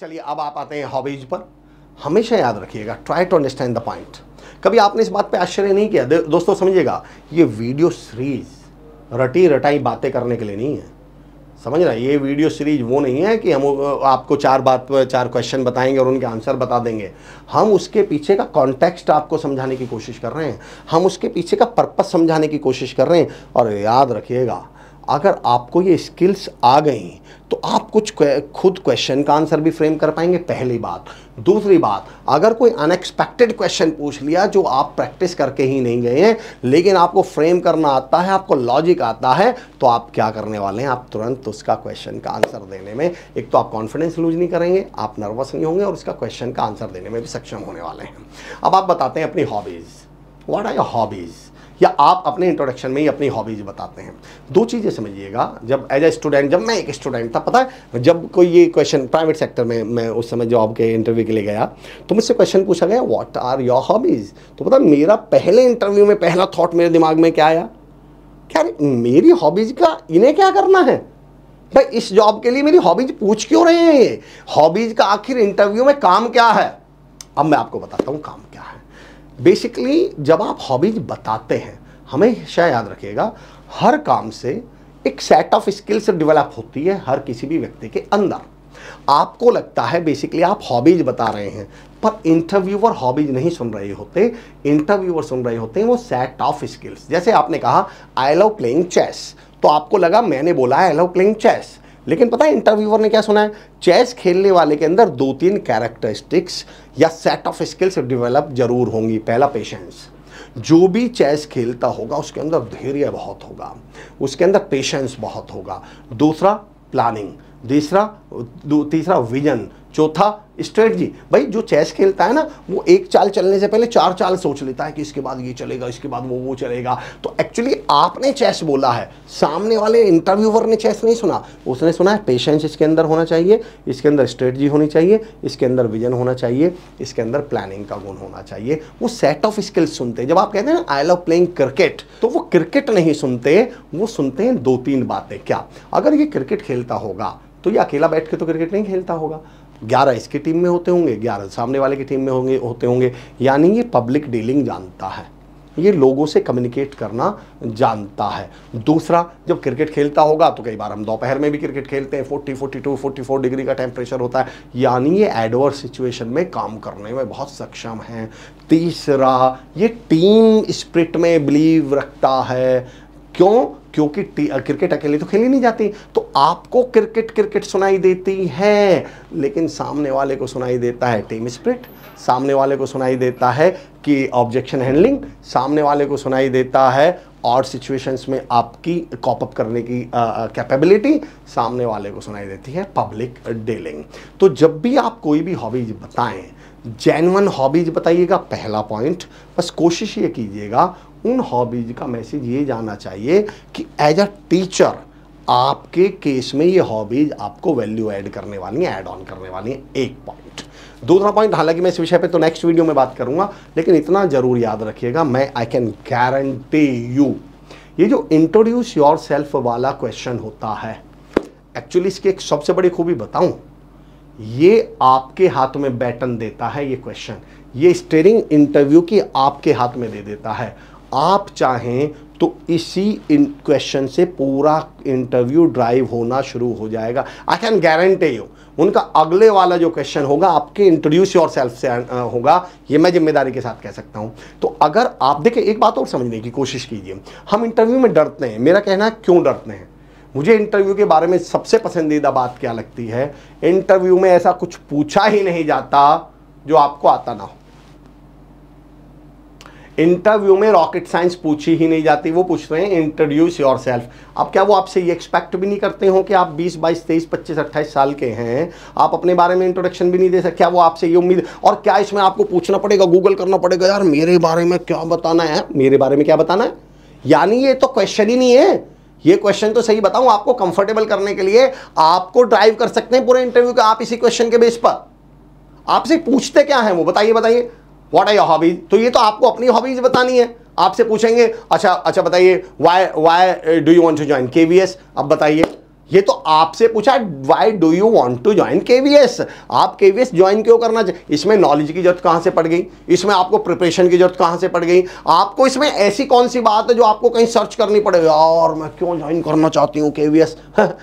चलिए अब आप आते हैं हॉबीज पर हमेशा याद रखिएगा try to understand the point कभी आपने इस बात पे आश्चर्य नहीं किया दोस्तों समझिएगा ये वीडियो सीरीज रटी रटाई बातें करने के लिए नहीं है समझ रहे ये वीडियो सीरीज वो नहीं है कि हम आपको चार बात चार क्वेश्चन बताएंगे और उनके आंसर बता देंगे हम उसके पीछे का कॉन्टेक्स्ट आपको समझाने की कोशिश कर रहे हैं हम उसके पीछे का पर्पज समझाने की कोशिश कर रहे हैं और याद रखिएगा अगर आपको ये स्किल्स आ गई तो आप कुछ खुद क्वेश्चन का आंसर भी फ्रेम कर पाएंगे पहली बात दूसरी बात अगर कोई अनएक्सपेक्टेड क्वेश्चन पूछ लिया जो आप प्रैक्टिस करके ही नहीं गए हैं लेकिन आपको फ्रेम करना आता है आपको लॉजिक आता है तो आप क्या करने वाले हैं आप तुरंत उसका क्वेश्चन का आंसर देने में एक तो आप कॉन्फिडेंस लूज नहीं करेंगे आप नर्वस नहीं होंगे और उसका क्वेश्चन का आंसर देने में भी सक्षम होने वाले हैं अब आप बताते हैं अपनी hobbies what are your hobbies या आप अपने इंट्रोडक्शन में ही अपनी हॉबीज बताते हैं दो चीज़ें समझिएगा जब एज ए स्टूडेंट जब मैं एक स्टूडेंट था पता है जब कोई ये क्वेश्चन प्राइवेट सेक्टर में मैं उस समय जॉब के इंटरव्यू के लिए गया तो मुझसे क्वेश्चन पूछा गया व्हाट आर योर हॉबीज़ तो पता मेरा पहले इंटरव्यू में पहला थाट मेरे दिमाग में क्या आया क्या मेरी हॉबीज़ का इन्हें क्या करना है भाई इस जॉब के लिए मेरी हॉबीज पूछ क्यों रहे हैं ये हॉबीज का आखिर इंटरव्यू में काम क्या है अब मैं आपको बताता हूँ काम क्या है बेसिकली जब आप हॉबीज बताते हैं हमेशा याद रखिएगा हर काम से एक सेट ऑफ स्किल्स डेवलप होती है हर किसी भी व्यक्ति के अंदर आपको लगता है बेसिकली आप हॉबीज बता रहे हैं पर इंटरव्यूअर हॉबीज नहीं सुन रहे होते इंटरव्यूअर सुन रहे होते हैं वो सेट ऑफ स्किल्स जैसे आपने कहा आई लव प्लेइंग चेस तो आपको लगा मैंने बोला आई लव प्लेइंग चेस लेकिन पता है इंटरव्यूअर ने क्या सुना है चेस खेलने वाले के अंदर दो तीन कैरेक्टरिस्टिक्स या सेट ऑफ स्किल्स डेवलप जरूर होंगी पहला पेशेंस जो भी चेस खेलता होगा उसके अंदर धैर्य बहुत होगा उसके अंदर पेशेंस बहुत होगा दूसरा प्लानिंग तीसरा तीसरा विजन चौथा स्ट्रेटजी भाई जो चेस खेलता है ना वो एक चाल चलने से पहले चार चाल सोच लेता है कि इसके बाद ये चलेगा इसके बाद वो वो चलेगा तो एक्चुअली आपने चेस बोला है सामने वाले इंटरव्यूवर ने चेस नहीं सुना उसने सुना है पेशेंस इसके अंदर होना चाहिए इसके अंदर स्ट्रेटजी होनी चाहिए इसके अंदर विजन होना चाहिए इसके अंदर प्लानिंग का गुण होना चाहिए वो सेट ऑफ स्किल्स सुनते हैं जब आप कहते हैं ना आई लव प्लेइंग क्रिकेट तो वो क्रिकेट नहीं सुनते वो सुनते हैं दो तीन बातें क्या अगर ये क्रिकेट खेलता होगा तो ये अकेला बैठ के तो क्रिकेट नहीं खेलता होगा ग्यारह इसकी टीम में होते होंगे ग्यारह सामने वाले की टीम में होंगे होते होंगे यानी ये पब्लिक डीलिंग जानता है ये लोगों से कम्युनिकेट करना जानता है दूसरा जब क्रिकेट खेलता होगा तो कई बार हम दोपहर में भी क्रिकेट खेलते हैं 40, 42, 44 डिग्री का टेम्परेचर होता है यानी ये एडवर्स सिचुएशन में काम करने में बहुत सक्षम है तीसरा ये टीम स्प्रिट में बिलीव रखता है क्यों क्योंकि क्रिकेट अकेले तो खेली नहीं जाती तो आपको क्रिकेट क्रिकेट सुनाई देती है लेकिन सामने वाले को सुनाई देता है टीम स्प्रिट सामने वाले को सुनाई देता है कि ऑब्जेक्शन हैंडलिंग सामने वाले को सुनाई देता है और सिचुएशंस में आपकी कॉपअप करने की कैपेबिलिटी सामने वाले को सुनाई देती है पब्लिक डीलिंग तो जब भी आप कोई भी हॉबीज बताएं जैनवन हॉबीज बताइएगा पहला पॉइंट बस कोशिश ये कीजिएगा उन हॉबीज का मैसेज ये जाना चाहिए कि एज अ टीचर आपके केस में ये हॉबीज आपको वैल्यू ऐड करने वाली हैं ऐड ऑन करने वाली हैं एक पॉइंट दूसरा पॉइंट हालांकि मैं इस विषय पे तो नेक्स्ट वीडियो में बात करूंगा लेकिन इतना जरूर याद रखिएगा मैं आई कैन गारंटी यू ये जो इंट्रोड्यूस योर सेल्फ वाला क्वेश्चन होता है एक्चुअली इसकी एक सबसे बड़ी खूबी बताऊं ये आपके हाथ में बैटन देता है ये क्वेश्चन ये स्टेरिंग इंटरव्यू की आपके हाथ में दे देता है आप चाहें तो इसी इन क्वेश्चन से पूरा इंटरव्यू ड्राइव होना शुरू हो जाएगा आई कैन गारंटी यू उनका अगले वाला जो क्वेश्चन होगा आपके इंट्रोड्यूस योर सेल्फ से होगा ये मैं जिम्मेदारी के साथ कह सकता हूँ तो अगर आप देखें एक बात और समझने की कोशिश कीजिए हम इंटरव्यू में डरते हैं मेरा कहना है क्यों डरते हैं मुझे इंटरव्यू के बारे में सबसे पसंदीदा बात क्या लगती है इंटरव्यू में ऐसा कुछ पूछा ही नहीं जाता जो आपको आता ना हो इंटरव्यू में रॉकेट साइंस पूछी ही नहीं जाती वो पूछ रहे हैं इंट्रोड्यूस योर सेल्फ अब क्या वो आपसे ये एक्सपेक्ट भी नहीं करते हो कि आप 20, 22, 23, 25, 28 साल के हैं आप अपने बारे में इंट्रोडक्शन भी नहीं दे सकते क्या वो आपसे ये उम्मीद और क्या इसमें आपको पूछना पड़ेगा गूगल करना पड़ेगा यार मेरे बारे में क्या बताना है मेरे बारे में क्या बताना है यानी ये तो क्वेश्चन ही नहीं है ये क्वेश्चन तो सही बताऊं आपको कंफर्टेबल करने के लिए आपको ड्राइव कर सकते हैं पूरे इंटरव्यू का आप इसी क्वेश्चन के बेस पर आपसे पूछते क्या है वो बताइए बताइए वॉट आर योर हॉबीज तो ये तो आपको अपनी हॉबीज बतानी है आपसे पूछेंगे अच्छा अच्छा बताइए why why do you want to join के अब बताइए ये तो आपसे पूछा why do you want to join के आप के ज्वाइन क्यों करना चाहिए इसमें नॉलेज की जरूरत कहाँ से पड़ गई इसमें आपको प्रिपरेशन की जरूरत कहाँ से पड़ गई आपको इसमें ऐसी कौन सी बात है जो आपको कहीं सर्च करनी पड़ेगी और मैं क्यों ज्वाइन करना चाहती हूँ के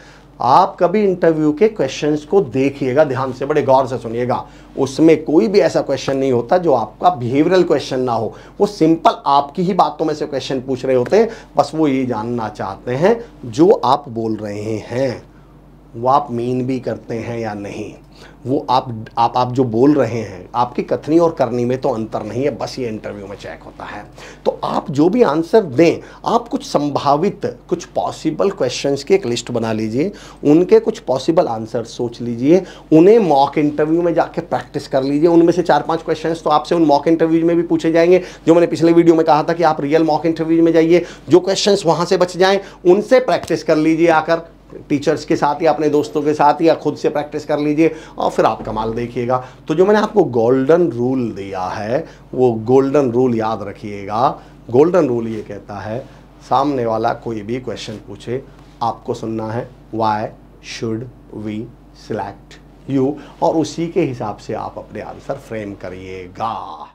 आप कभी इंटरव्यू के क्वेश्चंस को देखिएगा ध्यान से बड़े गौर से सुनिएगा उसमें कोई भी ऐसा क्वेश्चन नहीं होता जो आपका बिहेवियरल क्वेश्चन ना हो वो सिंपल आपकी ही बातों में से क्वेश्चन पूछ रहे होते हैं बस वो ये जानना चाहते हैं जो आप बोल रहे हैं वो आप मीन भी करते हैं या नहीं वो आप आप आप जो बोल रहे हैं आपकी कथनी और करनी में तो अंतर नहीं है बस ये इंटरव्यू में चेक होता है तो आप जो भी आंसर दें आप कुछ संभावित कुछ पॉसिबल क्वेश्चंस की एक लिस्ट बना लीजिए उनके कुछ पॉसिबल आंसर सोच लीजिए उन्हें मॉक इंटरव्यू में जाके प्रैक्टिस कर लीजिए उनमें से चार पाँच क्वेश्चन तो आपसे उन मॉक इंटरव्यू में भी पूछे जाएंगे जो मैंने पिछले वीडियो में कहा था कि आप रियल मॉक इंटरव्यू में जाइए जो क्वेश्चन वहाँ से बच जाएँ उनसे प्रैक्टिस कर लीजिए आकर टीचर्स के साथ या अपने दोस्तों के साथ या खुद से प्रैक्टिस कर लीजिए और फिर आप कमाल देखिएगा तो जो मैंने आपको गोल्डन रूल दिया है वो गोल्डन रूल याद रखिएगा गोल्डन रूल ये कहता है सामने वाला कोई भी क्वेश्चन पूछे आपको सुनना है why should we select you और उसी के हिसाब से आप अपने आंसर फ्रेम करिएगा